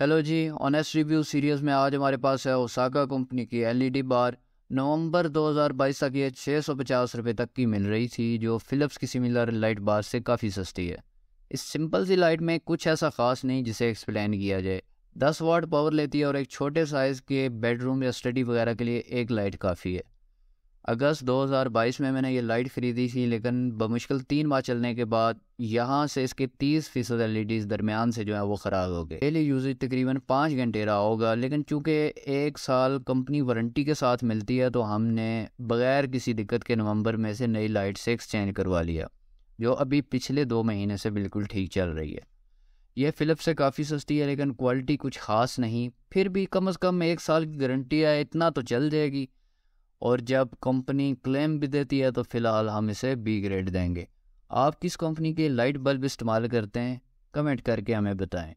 hello जी honest review series में आज हमारे पास है ओसाका कंपनी की एलईडी बार e नवंबर 2022 तक ये छः सौ पचास रुपये तक की मिल रही थी जो फ़िलिप्स की सिमिलर लाइट बार से काफ़ी सस्ती है इस सिंपल सी लाइट में कुछ ऐसा ख़ास नहीं जिसे एक्सप्लेन किया जाए दस वाट पावर लेती है और एक छोटे साइज़ के बेडरूम या स्टडी वगैरह के लिए एक लाइट काफ़ी है अगस्त 2022 में मैंने ये लाइट ख़रीदी थी लेकिन बमुश्किल तीन बार चलने के बाद यहाँ से इसके 30 फ़ीसद एल ई दरमियान से जो है वो ख़राब हो गए डेली यूजेज तकरीबन पाँच घंटे रहा होगा लेकिन चूँकि एक साल कंपनी वारंटी के साथ मिलती है तो हमने बग़ैर किसी दिक्कत के नवंबर में से नई लाइट से एक्सचेंज करवा लिया जो अभी पिछले दो महीने से बिल्कुल ठीक चल रही है यह फ़िलिप से काफ़ी सस्ती है लेकिन क्वालिटी कुछ ख़ास नहीं फिर भी कम अज़ कम एक साल की गारंटी है इतना तो चल जाएगी और जब कंपनी क्लेम भी देती है तो फ़िलहाल हम इसे बी ग्रेड देंगे आप किस कंपनी के लाइट बल्ब इस्तेमाल करते हैं कमेंट करके हमें बताएं